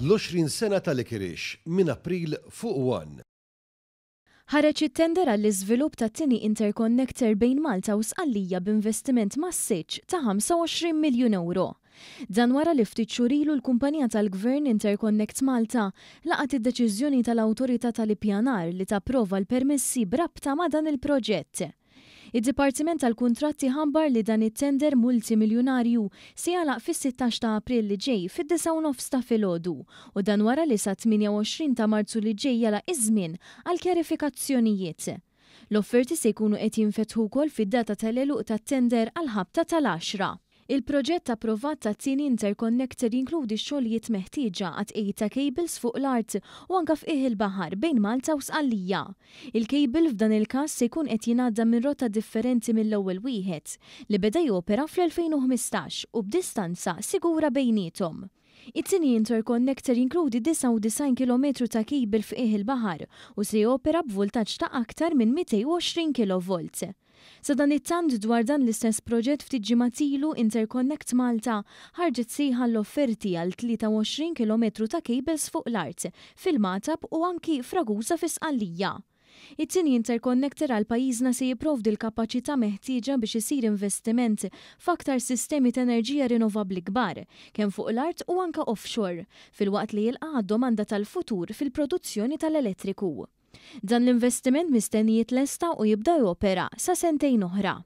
L-20 sena tal-ikirix minn April fuq wan. Ħareċ it-tender għall-iżvilupp ta' tini interconnector bejn Malta u Sqallija b'investiment massiċ ta' 25 miljun euro. Dan wara li ftit xurilu l-kumpanija tal-Gvern Interconnect Malta laqat id-deċiżjoni tal-Awtorità tal-Ippjanar li tapprova l-permessi brabta ma' dan il-proġett. Id-Dipartiment tal-Kuntratti ħambar li dan it-tender multimiljonarju se jalaq fis-16 ta' April li ġej fid 19 ta' filgħodu u dan wara li sa 28 ta' Marzu li ġej jalaq iż-żmien għal kjarifikazzjonijiet. L-offerti se jkunu qed jinfetħu wkoll fid-data tal-eluq tat-tender għal ħabta tal-10. Il-proġett approvat ta' tini interconnector jinkludi xogħlijiet meħtieġa għat ta' cables fuq l-art u anka f'ih il-baħar bejn Malta u Sqallija. il kabel f'dan il-każ se jkun qed jingħadda minn rotta differenti mill-ewwel wieħed li beda jopera fl-2015 u b'distanza sigura bejniethom. It-tini interconnector jinkludi 99 km ta' kibel f'iħ il-baħar u se opera b'voltaġġ ta' aktar minn 220 kV. Sa dan it tand dwar dan l-istess proġett ftit ġimatilu Interconnect Malta ħarġet siħa l-offerti għal 23 km ta' kibels fuq l-art, fil-matab u anki fraguza fis-qallija. It-tieni interconnector għal pajjiżna se jipprovdi l-kapaċità meħtieġa biex isir investiment f'aktar sistemi ta' enerġija rinnovabbli kbar, kemm fuq l-art u anka offshore, fil-waqt li jilqa' domanda tal-futur fil-produzzjoni tal-elettriku. Dan l-investiment mistenni jitlesta u jibda jopera sa sentejn oħra.